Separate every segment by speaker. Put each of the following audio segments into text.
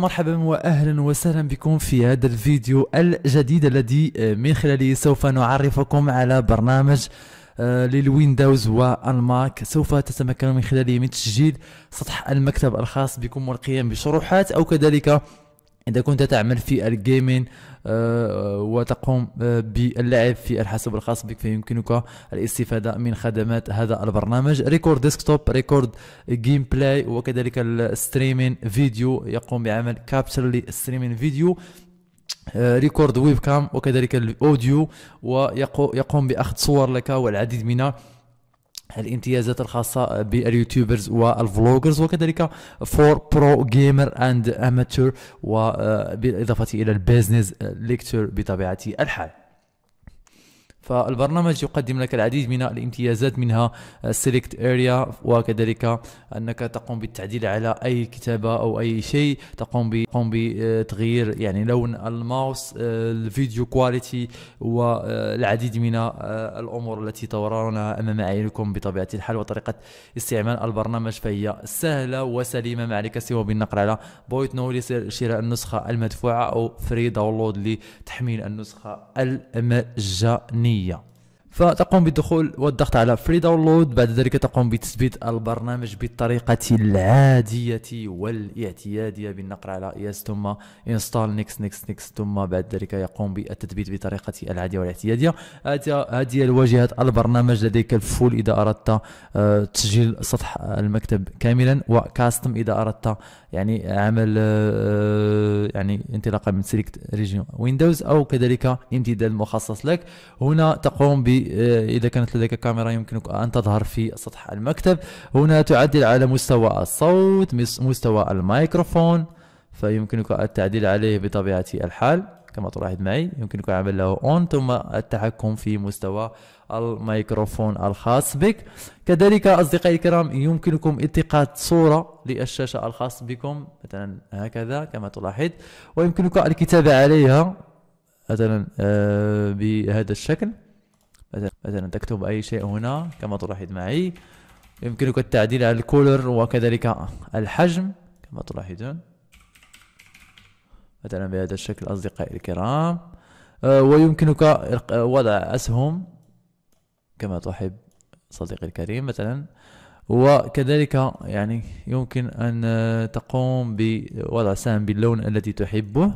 Speaker 1: مرحبا واهلا وسهلا بكم في هذا الفيديو الجديد الذي آه، من خلاله سوف نعرفكم على برنامج آه، للويندوز والماك سوف تتمكنوا من خلاله من تسجيل سطح المكتب الخاص بكم والقيام بشروحات او كذلك إذا كنت تعمل في الجيمين آه، وتقوم آه، باللعب في الحاسب الخاص بك فيمكنك الاستفادة من خدمات هذا البرنامج ريكورد ديسكتوب ريكورد جيم بلاي وكذلك الستريمين فيديو يقوم بعمل كابتشر للستريمين فيديو ريكورد ويب كام وكذلك الاوديو ويقوم باخذ صور لك والعديد من الامتيازات الخاصة باليوتيوبرز والفلوجرز وكذلك فور برو جيمر اند اماتور وبالاضافة الى البيزنس ليكتور بطبيعة الحال فالبرنامج يقدم لك العديد من الامتيازات منها سيلكت اريا وكذلك انك تقوم بالتعديل على اي كتابه او اي شيء تقوم بتقوم بتغيير يعني لون الماوس آه، الفيديو كواليتي والعديد آه، من آه، الامور التي ترونها امام عينكم بطبيعه الحال وطريقه استعمال البرنامج فهي سهله وسليمه ما عليك سوى بالنقر على بويت نو لشراء النسخه المدفوعه او فري داونلود لتحميل النسخه المجانيه 一样。فتقوم بالدخول والضغط على فري داونلود بعد ذلك تقوم بتثبيت البرنامج بالطريقة العادية والاعتيادية بالنقر على yes ثم install next next next ثم بعد ذلك يقوم بالتثبيت بطريقة العادية والاعتيادية هذه الواجهة البرنامج لديك الفول إذا أردت آه، تسجيل سطح المكتب كاملا وكاستم إذا أردت يعني عمل آه، يعني انطلاقا من سيلكت ريجيون ويندوز أو كذلك امتداد مخصص لك هنا تقوم ب آه، إذا كانت لديك كاميرا يمكنك أن تظهر في سطح المكتب هنا تعدل على مستوى الصوت مستوى الميكروفون فيمكنك التعديل عليه بطبيعة الحال كما تلاحظ معي يمكنك عمل له اون ثم التحكم في مستوى الميكروفون الخاص بك كذلك اصدقائي الكرام يمكنكم التقاط صوره للشاشه الخاص بكم مثلا هكذا كما تلاحظ ويمكنك الكتابه عليها مثلا آه، بهذا الشكل مثلا تكتب أي شيء هنا كما تلاحظ معي يمكنك التعديل على الكولر وكذلك الحجم كما تلاحظون مثلا بهذا الشكل أصدقائي الكرام أه، ويمكنك وضع أسهم كما تحب صديقي الكريم مثلا وكذلك يعني يمكن أن تقوم بوضع سهم باللون الذي تحبه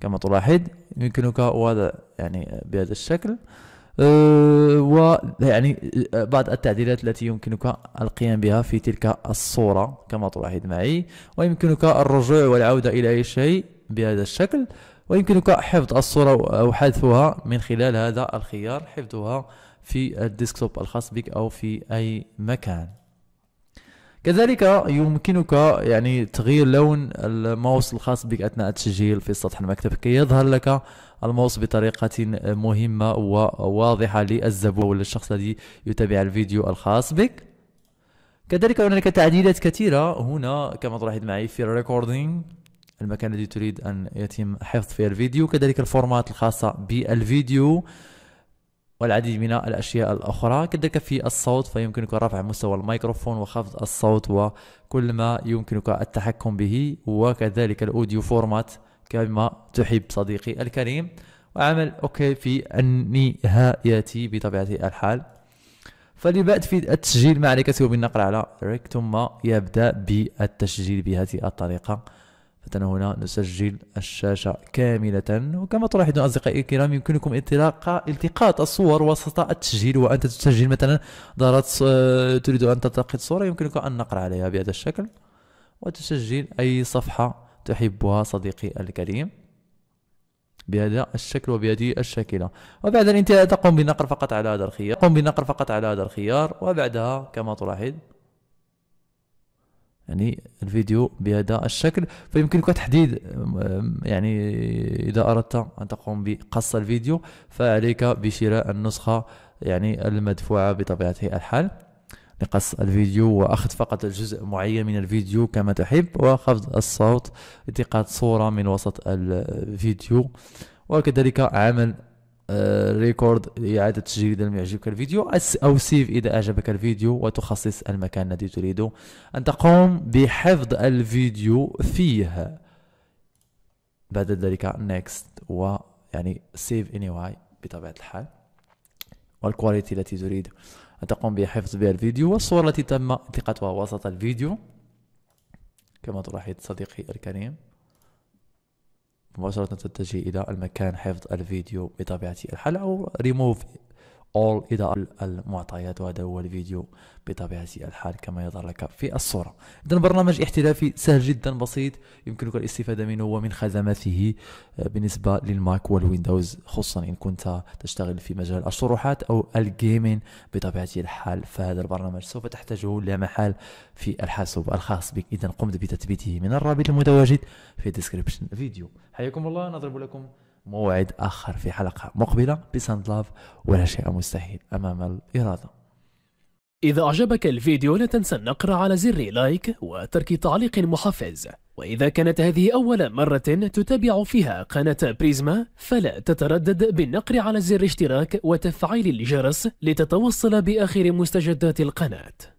Speaker 1: كما تلاحظ يمكنك وضع يعني بهذا الشكل ويعني آه، بعض التعديلات التي يمكنك القيام بها في تلك الصورة كما تلاحظ معي ويمكنك الرجوع والعودة إلى أي شيء بهذا الشكل ويمكنك حفظ الصورة أو حذفها من خلال هذا الخيار حفظها في الديسكتوب الخاص بك أو في أي مكان كذلك يمكنك يعني تغيير لون الماوس الخاص بك أثناء التسجيل في سطح المكتب كي يظهر لك الماوس بطريقة مهمة وواضحة للزبون ولا الشخص الذي يتابع الفيديو الخاص بك كذلك هناك تعديلات كثيرة هنا كما تلاحظ معي في الريكوردينغ المكان الذي تريد أن يتم حفظ فيه الفيديو كذلك الفورمات الخاصة بالفيديو والعديد من الأشياء الأخرى كذلك في الصوت فيمكنك رفع مستوى الميكروفون وخفض الصوت وكل ما يمكنك التحكم به وكذلك الأوديو فورمات كما تحب صديقي الكريم وعمل أوكي في النهاية بطبيعة الحال فلبدء في التسجيل ما عليك سوى بالنقر على ريك ثم يبدأ بالتسجيل بهذه الطريقة فتنا هنا نسجل الشاشة كاملة وكما تلاحظون أصدقائي الكرام يمكنكم التقاء التقاط الصور وسط التسجيل وأنت تسجل مثلا دارت تريد أن تلتقط صورة يمكنك أن نقر عليها بهذا الشكل وتسجل أي صفحة تحبها صديقي الكريم بهذا الشكل وبهذه الشاكلة وبعد الانتهاء تقوم بالنقر فقط على هذا الخيار تقوم بالنقر فقط على هذا الخيار وبعدها كما تلاحظ يعني الفيديو بهذا الشكل فيمكنك تحديد يعني اذا اردت ان تقوم بقص الفيديو فعليك بشراء النسخه يعني المدفوعه بطبيعه الحال لقص الفيديو واخذ فقط الجزء معين من الفيديو كما تحب وخفض الصوت التقاط صوره من وسط الفيديو وكذلك عمل ريكورد آه، إعادة تسجيل إذا لم يعجبك الفيديو أو سيف إذا أعجبك الفيديو وتخصص المكان الذي تريد أن تقوم بحفظ الفيديو فيه بعد ذلك يعني ويعني اني واي بطبيعة الحال والكواليتي التي تريد أن تقوم بحفظ بها الفيديو والصور التي تم التقاطها وسط الفيديو كما تلاحظ صديقي الكريم مباشرة تتجه إلى المكان حفظ الفيديو بطبيعة الحال أو ريموف all إذا المعطيات وهذا هو الفيديو بطبيعة الحال كما يظهر لك في الصورة إذا برنامج احترافي سهل جدا بسيط يمكنك الاستفادة منه ومن خدماته آه، بالنسبة للماك والويندوز خصوصا إن كنت تشتغل في مجال الشروحات أو الجيمين بطبيعة الحال فهذا البرنامج سوف تحتاجه لا محال في الحاسوب الخاص بك إذا قمت بتثبيته من الرابط المتواجد في ديسكريبشن الفيديو حياكم الله نضرب لكم موعد آخر في حلقة مقبلة بساند لاف ولا شيء مستحيل أمام الإرادة إذا أعجبك الفيديو لا تنسى النقر على زر لايك وترك تعليق محفز وإذا كانت هذه أول مرة تتابع فيها قناة بريزما فلا تتردد بالنقر على زر اشتراك وتفعيل الجرس لتتوصل بآخر مستجدات القناة